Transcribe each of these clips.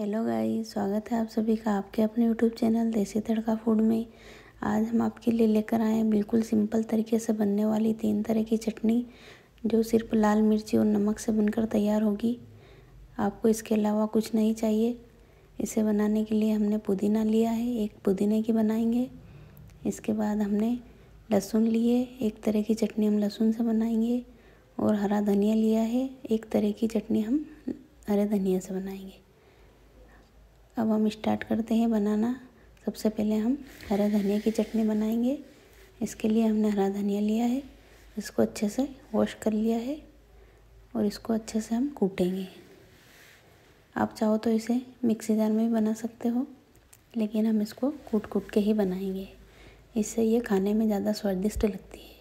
hello गाई स्वागत है आप सभी का आपके अपने यूट्यूब चैनल देसी तड़का फूड में आज हम आपके लिए लेकर आए हैं बिल्कुल सिंपल तरीके से बनने वाली तीन तरह की चटनी जो सिर्फ लाल मिर्ची और नमक से बनकर तैयार होगी आपको इसके अलावा कुछ नहीं चाहिए इसे बनाने के लिए हमने पुदीना लिया है एक पुदीने की बनाएंगे इसके बाद हमने लहसुन लिए एक तरह की चटनी हम लहसुन से बनाएंगे और हरा धनिया लिया है एक तरह की चटनी हम हरे धनिया से बनाएंगे अब हम स्टार्ट करते हैं बनाना सबसे पहले हम हरा धनिया की चटनी बनाएंगे इसके लिए हमने हरा धनिया लिया है इसको अच्छे से वॉश कर लिया है और इसको अच्छे से हम कूटेंगे आप चाहो तो इसे मिक्सी जार में भी बना सकते हो लेकिन हम इसको कूट कूट के ही बनाएंगे इससे ये खाने में ज़्यादा स्वादिष्ट लगती है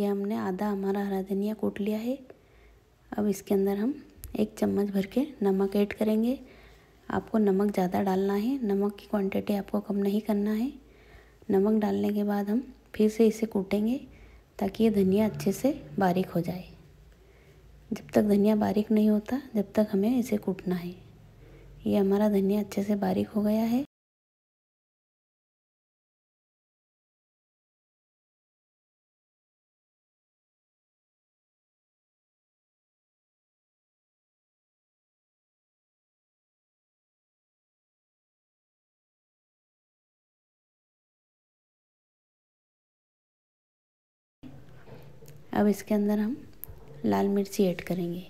ये हमने आधा हमारा हरा धनिया कूट लिया है अब इसके अंदर हम एक चम्मच भर के नमक ऐड करेंगे आपको नमक ज़्यादा डालना है नमक की क्वांटिटी आपको कम नहीं करना है नमक डालने के बाद हम फिर से इसे कूटेंगे ताकि ये धनिया अच्छे से बारीक हो जाए जब तक धनिया बारीक नहीं होता जब तक हमें इसे कूटना है ये हमारा धनिया अच्छे से बारीक हो गया है अब इसके अंदर हम लाल मिर्ची ऐड करेंगे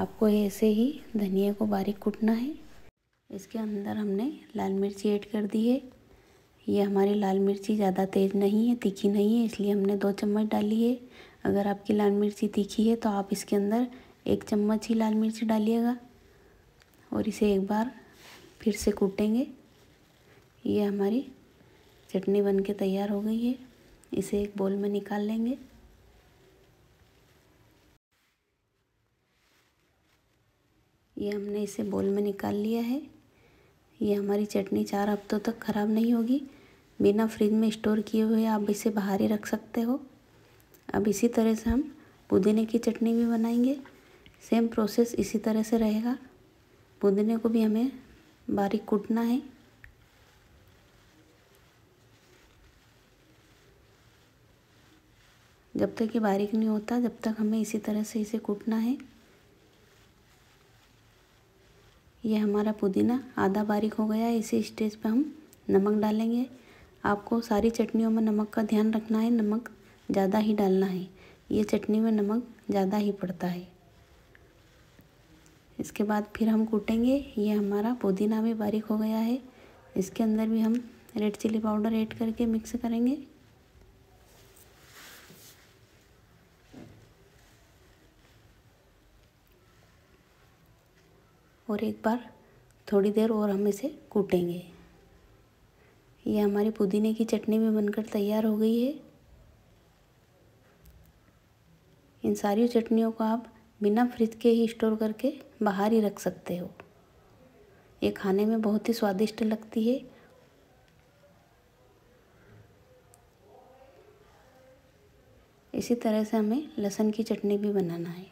आपको ऐसे ही धनिया को बारीक कूटना है इसके अंदर हमने लाल मिर्ची ऐड कर दी है ये हमारी लाल मिर्ची ज़्यादा तेज़ नहीं है तीखी नहीं है इसलिए हमने दो चम्मच डाली है अगर आपकी लाल मिर्ची तीखी है तो आप इसके अंदर एक चम्मच ही लाल मिर्ची डालिएगा और इसे एक बार फिर से कूटेंगे ये हमारी चटनी बन के तैयार हो गई है इसे एक बोल में निकाल लेंगे ये हमने इसे बोल में निकाल लिया है ये हमारी चटनी चार हफ्तों तक ख़राब नहीं होगी बिना फ्रिज में स्टोर किए हुए आप इसे बाहर ही रख सकते हो अब इसी तरह से हम पुदीने की चटनी भी बनाएंगे सेम प्रोसेस इसी तरह से रहेगा पुदीने को भी हमें बारीक कूटना है जब तक ये बारीक नहीं होता जब तक हमें इसी तरह से इसे कूटना है ये हमारा पुदीना आधा बारीक हो गया है इसी स्टेज पे हम नमक डालेंगे आपको सारी चटनियों में नमक का ध्यान रखना है नमक ज़्यादा ही डालना है ये चटनी में नमक ज़्यादा ही पड़ता है इसके बाद फिर हम कूटेंगे ये हमारा पुदीना भी बारीक हो गया है इसके अंदर भी हम रेड चिली पाउडर ऐड करके मिक्स करेंगे और एक बार थोड़ी देर और हम इसे कूटेंगे ये हमारी पुदीने की चटनी भी बनकर तैयार हो गई है इन सारी चटनियों को आप बिना फ्रिज के ही स्टोर करके बाहर ही रख सकते हो ये खाने में बहुत ही स्वादिष्ट लगती है इसी तरह से हमें लहसुन की चटनी भी बनाना है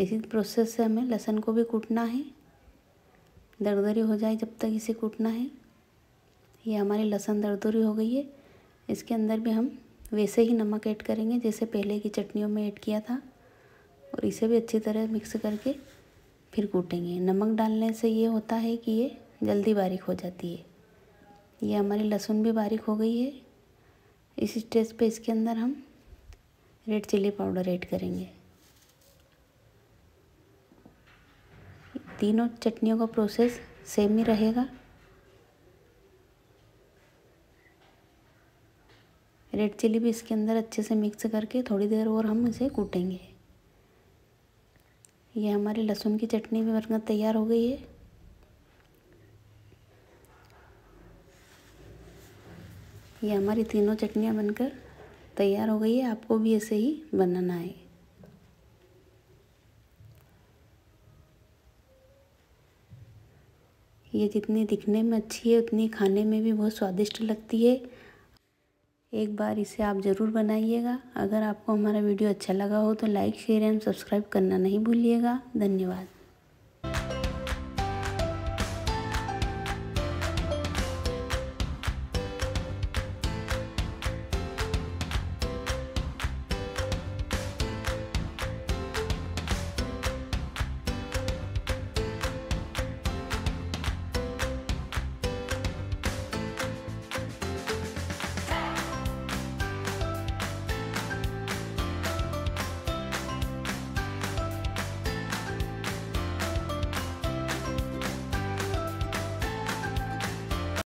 इसी प्रोसेस से हमें लहसुन को भी कूटना है दरदरी हो जाए जब तक इसे कूटना है ये हमारी लहसुन दरदरी हो गई है इसके अंदर भी हम वैसे ही नमक ऐड करेंगे जैसे पहले की चटनियों में ऐड किया था और इसे भी अच्छी तरह मिक्स करके फिर कूटेंगे नमक डालने से ये होता है कि ये जल्दी बारीक हो जाती है ये हमारी लहसुन भी बारीक हो गई है इस स्टेज पे इसके अंदर हम रेड चिल्ली पाउडर ऐड करेंगे तीनों चटनियों का प्रोसेस सेम ही रहेगा रेड चिली भी इसके अंदर अच्छे से मिक्स करके थोड़ी देर और हम इसे कूटेंगे ये हमारी लहसुन की चटनी भी बनकर तैयार हो गई है ये हमारी तीनों चटनियाँ बनकर तैयार हो गई है आपको भी ऐसे ही बनाना है ये जितनी दिखने में अच्छी है उतनी खाने में भी बहुत स्वादिष्ट लगती है एक बार इसे आप ज़रूर बनाइएगा अगर आपको हमारा वीडियो अच्छा लगा हो तो लाइक शेयर एंड सब्सक्राइब करना नहीं भूलिएगा धन्यवाद